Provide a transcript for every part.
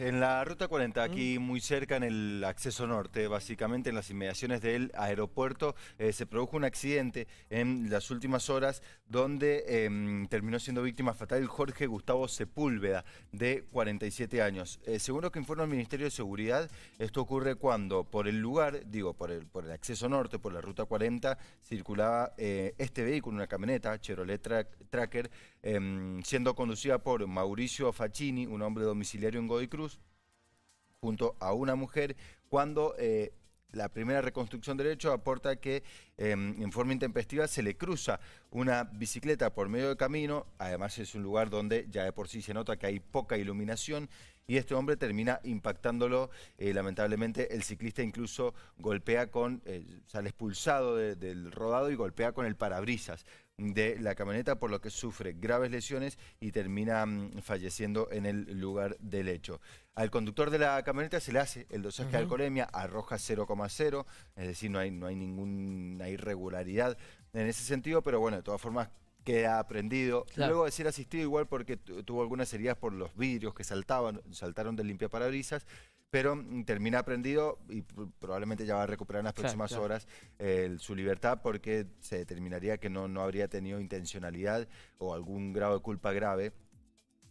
en la Ruta 40, aquí mm. muy cerca en el acceso norte, básicamente en las inmediaciones del aeropuerto, eh, se produjo un accidente en las últimas horas donde em, terminó siendo víctima fatal Jorge Gustavo Sepúlveda, de 47 años. Eh, según lo que informa el Ministerio de Seguridad, esto ocurre cuando por el lugar, digo, por el, por el acceso norte, por la Ruta 40, circulaba eh, este vehículo, una camioneta, Chevrolet Tracker, em, siendo conducida por Mauricio Facchini, un hombre domiciliario en Godoy Cruz, junto a una mujer cuando eh, la primera reconstrucción del hecho aporta que em, en forma intempestiva se le cruza una bicicleta por medio del camino, además es un lugar donde ya de por sí se nota que hay poca iluminación y este hombre termina impactándolo, eh, lamentablemente el ciclista incluso golpea con, eh, sale expulsado del rodado y golpea con el parabrisas de la camioneta, por lo que sufre graves lesiones y termina mm, falleciendo en el lugar del hecho. Al conductor de la camioneta se le hace el dosaje de alcoholemia, arroja 0,0, es decir, no hay, no hay ninguna irregularidad en ese sentido, pero bueno, de todas formas queda aprendido. Luego de ser asistido igual porque tuvo algunas heridas por los vidrios que saltaban, saltaron de limpiaparabrisas pero mm, termina aprendido y probablemente ya va a recuperar en las próximas horas su libertad porque se determinaría que no, no habría tenido intencionalidad o algún grado de culpa grave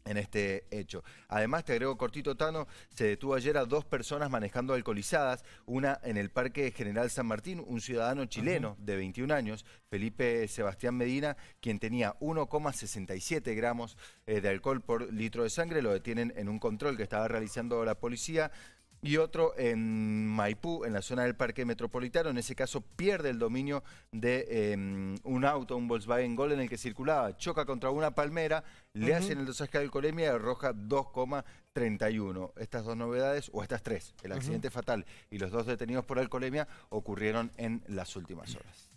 en este hecho. Además, te agrego cortito, Tano, se detuvo ayer a dos personas manejando alcoholizadas, una en el Parque General San Martín, un ciudadano chileno de 21 años, Felipe Sebastián Medina, quien tenía 1,67 gramos eh, de alcohol por litro de sangre, lo detienen en un control que estaba realizando la policía y otro en Maipú, en la zona del Parque Metropolitano. En ese caso pierde el dominio de em, un auto, un Volkswagen Gol en el que circulaba. Choca contra una palmera, le hacen el dosaje de alcoholemia y arroja 2,31. Estas dos novedades, o estas tres, el accidente fatal y los dos detenidos por alcoholemia ocurrieron en las últimas horas.